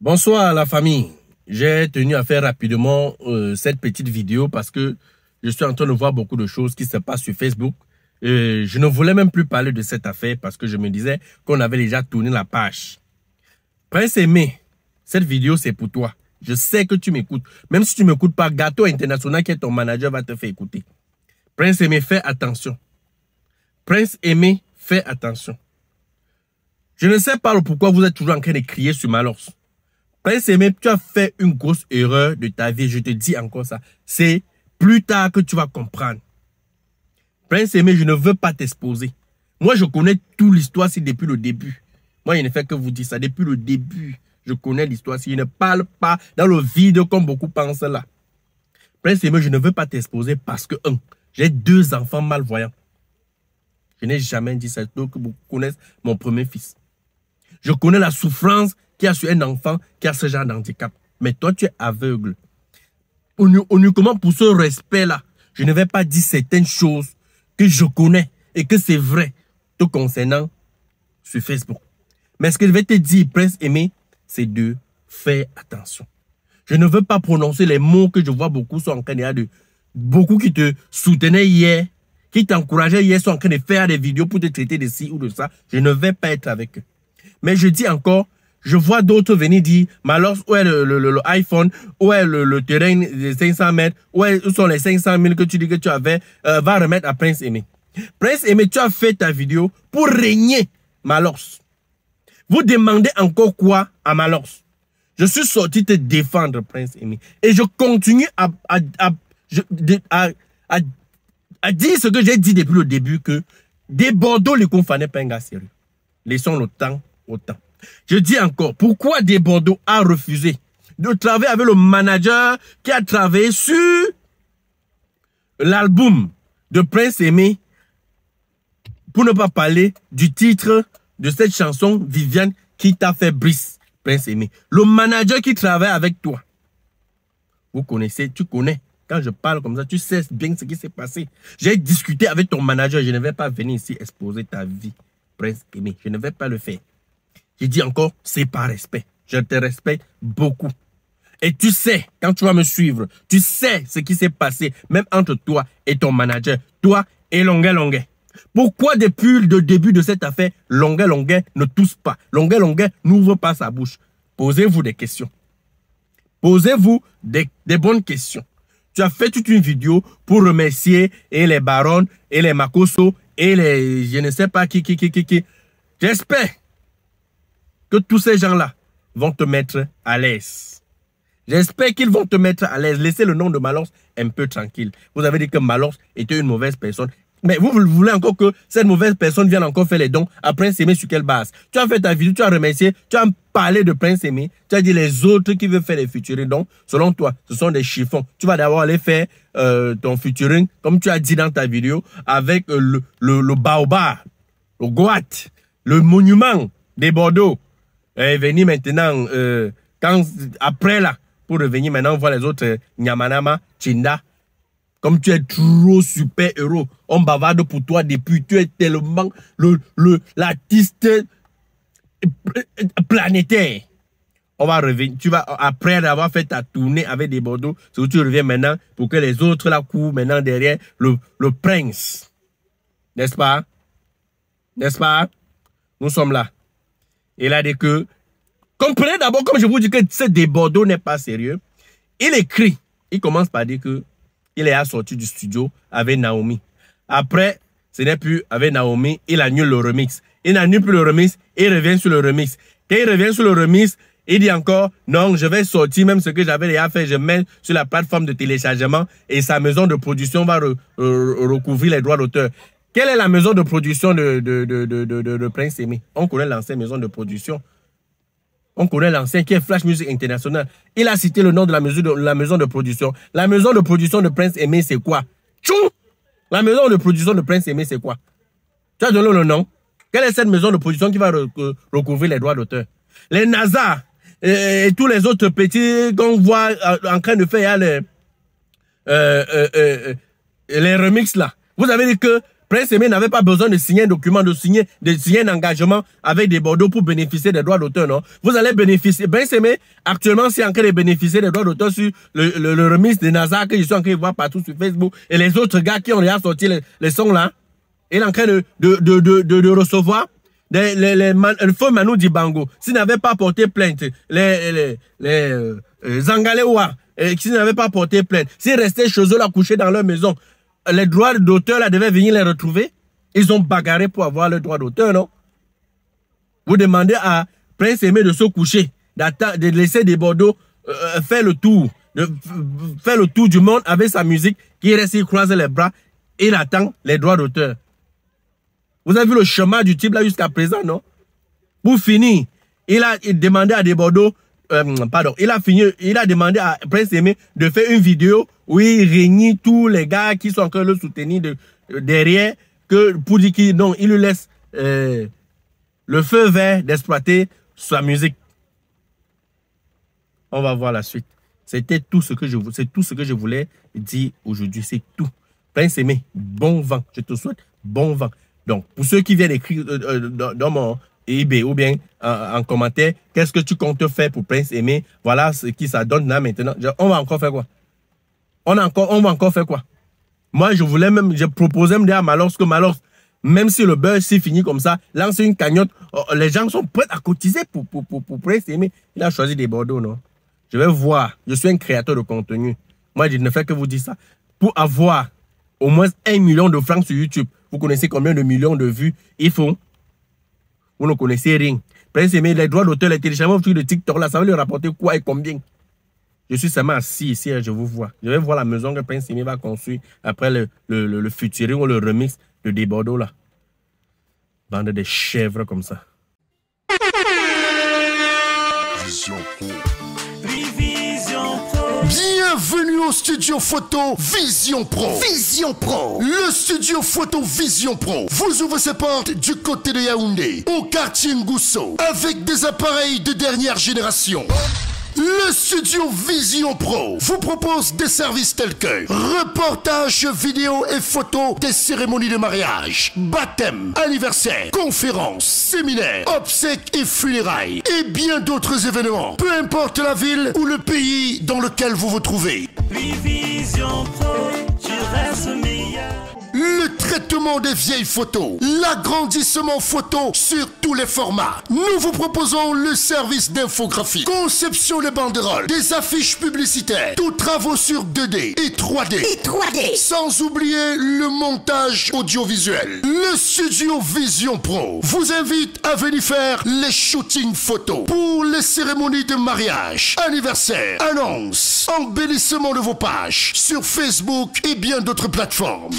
Bonsoir la famille. J'ai tenu à faire rapidement euh, cette petite vidéo parce que je suis en train de voir beaucoup de choses qui se passent sur Facebook. Euh, je ne voulais même plus parler de cette affaire parce que je me disais qu'on avait déjà tourné la page. Prince aimé, cette vidéo c'est pour toi. Je sais que tu m'écoutes. Même si tu ne m'écoutes pas, Gâteau International qui est ton manager va te faire écouter. Prince aimé, fais attention. Prince aimé, fais attention. Je ne sais pas pourquoi vous êtes toujours en train de crier sur lance. Prince même, tu as fait une grosse erreur de ta vie. Je te dis encore ça. C'est plus tard que tu vas comprendre. Prince Aimé, je ne veux pas t'exposer. Moi, je connais toute l'histoire, c'est depuis le début. Moi, je ne fais que vous dire ça. Depuis le début, je connais l'histoire. Si je ne parle pas dans le vide comme beaucoup pensent là. Prince Aimé, je ne veux pas t'exposer parce que, un, j'ai deux enfants malvoyants. Je n'ai jamais dit ça. Donc, vous connaissez mon premier fils. Je connais la souffrance qui a su un enfant qui a ce genre d'handicap. Mais toi, tu es aveugle. On Uniquement pour ce respect-là, je ne vais pas dire certaines choses que je connais et que c'est vrai tout concernant sur Facebook. Mais ce que je vais te dire, Prince Aimé, c'est de faire attention. Je ne veux pas prononcer les mots que je vois beaucoup sont en train de... Beaucoup qui te soutenaient hier, qui t'encourageaient hier, sont en train de faire des vidéos pour te traiter de ci ou de ça. Je ne vais pas être avec eux. Mais je dis encore, je vois d'autres venir dire, mais où est le, iPhone, où est le, terrain des 500 mètres, où, sont les 500 000 que tu dis que tu avais, euh, va remettre à Prince Aimé. Prince Aimé, tu as fait ta vidéo pour régner Malors. Vous demandez encore quoi à Malors Je suis sorti te défendre, Prince Aimé. Et je continue à, à, dire ce que j'ai dit depuis le début, que des Bordeaux, les confanés pas sérieux. Laissons le temps au temps. Je dis encore, pourquoi Desbordeaux a refusé de travailler avec le manager qui a travaillé sur l'album de Prince Aimé pour ne pas parler du titre de cette chanson, Viviane, qui t'a fait brise, Prince Aimé. Le manager qui travaille avec toi. Vous connaissez, tu connais. Quand je parle comme ça, tu sais bien ce qui s'est passé. J'ai discuté avec ton manager. Je ne vais pas venir ici exposer ta vie, Prince Aimé. Je ne vais pas le faire. Je dis encore, c'est par respect. Je te respecte beaucoup. Et tu sais, quand tu vas me suivre, tu sais ce qui s'est passé, même entre toi et ton manager, toi et Longuet Longuet. Pourquoi depuis le début de cette affaire, Longuet Longue ne tousse pas Longuet Longuet n'ouvre pas sa bouche. Posez-vous des questions. Posez-vous des, bonnes questions. Tu as fait toute une vidéo pour remercier et les barons et les makoso et les je ne sais pas qui, qui, qui, qui, qui. J'espère que tous ces gens-là vont te mettre à l'aise. J'espère qu'ils vont te mettre à l'aise. Laissez le nom de Malors un peu tranquille. Vous avez dit que Malors était une mauvaise personne. Mais vous, voulez encore que cette mauvaise personne vienne encore faire les dons à Prince Aimé sur quelle base Tu as fait ta vidéo, tu as remercié, tu as parlé de Prince Aimé, tu as dit les autres qui veulent faire les futurings. Donc, selon toi, ce sont des chiffons. Tu vas d'abord aller faire euh, ton futuring comme tu as dit dans ta vidéo, avec euh, le, le, le baobab, le goat, le monument des Bordeaux est euh, venu maintenant, euh, quand, après là, pour revenir maintenant on voit les autres euh, Nyamanama, Chinda. Comme tu es trop super héros, on bavarde pour toi depuis. Tu es tellement le l'artiste planétaire. On va revenir. Tu vas après avoir fait ta tournée avec des Bordeaux, c'est où tu reviens maintenant pour que les autres la courent maintenant derrière le, le prince, n'est-ce pas, n'est-ce pas? Nous sommes là. Il a dit que, comprenez d'abord, comme je vous dis que ce débordeau n'est pas sérieux, il écrit, il commence par dire que il est sorti du studio avec Naomi. Après, ce n'est plus avec Naomi, il annule le remix. Il n'annule plus le remix, il revient sur le remix. Quand il revient sur le remix, il dit encore, non, je vais sortir même ce que j'avais déjà fait, je mets sur la plateforme de téléchargement et sa maison de production va recouvrir les droits d'auteur. Quelle est la maison de production de, de, Prince Aimé On connaît l'ancienne maison de production. On connaît l'ancien qui est Flash Music International. Il a cité le nom de la, de la maison de production. La maison de production de Prince Aimé, c'est quoi Tchou La maison de production de Prince Aimé, c'est quoi Tu as donné le nom Quelle est cette maison de production qui va euh, recouvrir les droits d'auteur Les NASA et, tous les autres petits qu'on voit euh, en train de faire les, euh, les remixes là. Vous avez dit que Prince Aimé n'avait pas besoin de signer un document, de signer, de signer un engagement avec des Bordeaux pour bénéficier des droits d'auteur, non Vous allez bénéficier. Prince ben Aimé, actuellement, c'est en train de bénéficier des droits d'auteur sur le, remise de Nazar que je suis en train de voir partout sur Facebook et les autres gars qui ont déjà sorti les, les sons là. Il est en train de, de, de, de, recevoir les, les le faux Manu Dibango. S'il n'avait pas porté plainte, les, les, les, les euh, Zangalewa, euh, s'il n'avait pas porté plainte, s'il restait chez eux là couché dans leur maison, les droits d'auteur, là, devaient venir les retrouver. Ils ont bagarré pour avoir le droit d'auteur, non Vous demandez à Prince Aimé de se coucher, de laisser des Bordeaux euh, faire le tour, faire le tour du monde avec sa musique, qui reste, il croise les bras, il attend les droits d'auteur. Vous avez vu le chemin du type là jusqu'à présent, non Pour finir, il a demandé à des Bordeaux euh, pardon, il a fini, il a demandé à Prince Aimé de faire une vidéo où il réunit tous les gars qui sont encore le soutenir de, euh, derrière, que pour dire qu'il il lui laisse euh, le feu vert d'exploiter sa musique. On va voir la suite. C'était tout ce que je tout ce que je voulais dire aujourd'hui, c'est tout. Prince Aimé, bon vent. Je te souhaite bon vent. Donc, pour ceux qui viennent écrire dans, mon, IB ou bien en, commentaire, qu'est-ce que tu comptes faire pour Prince Aimé Voilà ce qui ça donne là maintenant. on va encore faire quoi on, a encore, on va encore faire quoi Moi, je voulais même, je proposais même à Malors que Malors, même si le beurre s'est fini comme ça, lance une cagnotte. Oh, oh, les gens sont prêts à cotiser pour, pour, pour, Prince Aimé. Il a choisi des Bordeaux, non Je vais voir. Je suis un créateur de contenu. Moi, je ne fais que vous dire ça. Pour avoir au moins un million de francs sur YouTube, vous connaissez combien de millions de vues il faut vous ne connaissez rien. Prince Prenez les droits d'auteur, les téléchargements de TikTok, là, ça va lui rapporter quoi et combien Je suis seulement assis ici, hein, je vous vois. Je vais voir la maison que Prince Aimé va construire après le, le, le, le ou le remix de Débordeaux, là. Bande de chèvres comme ça. Vision Bienvenue au studio photo Vision Pro. Vision Pro. Le studio photo Vision Pro vous ouvrez ses portes du côté de Yaoundé, au quartier Ngusso, avec des appareils de dernière génération. Le studio Vision Pro vous propose des services tels que reportages vidéo et photos des cérémonies de mariage, baptême, anniversaire, conférences, séminaires, obsèques et funérailles et bien d'autres événements, peu importe la ville ou le pays dans lequel vous vous trouvez. Vision le traitement des vieilles photos, l'agrandissement photo sur tous les formats. Nous vous proposons le service d'infographie, conception des banderoles, des affiches publicitaires, tous travaux sur 2D et 3D. Et 3D. Sans oublier le montage audiovisuel. Le studio Vision Pro vous invite à venir faire les shootings photos pour les cérémonies de mariage, anniversaire, annonces, embellissement de vos pages sur Facebook et bien d'autres plateformes.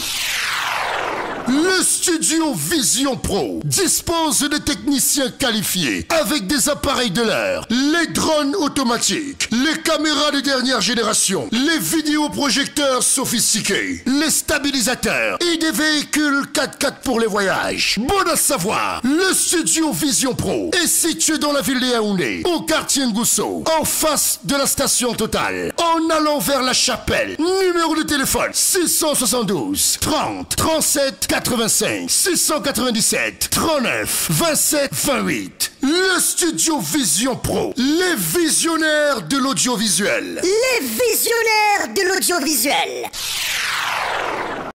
Le studio Vision Pro dispose de techniciens qualifiés avec des appareils de l'air, les drones automatiques, les caméras de dernière génération, les vidéoprojecteurs sophistiqués, les stabilisateurs et des véhicules 4x4 pour les voyages. Bon à savoir, le studio Vision Pro est situé dans la ville de au quartier Ngousso, en face de la station totale. en allant vers la chapelle. Numéro de téléphone 672 30 37 40. 85 697 39 27 28. Le studio Vision Pro, les visionnaires de l'audiovisuel. Les visionnaires de l'audiovisuel.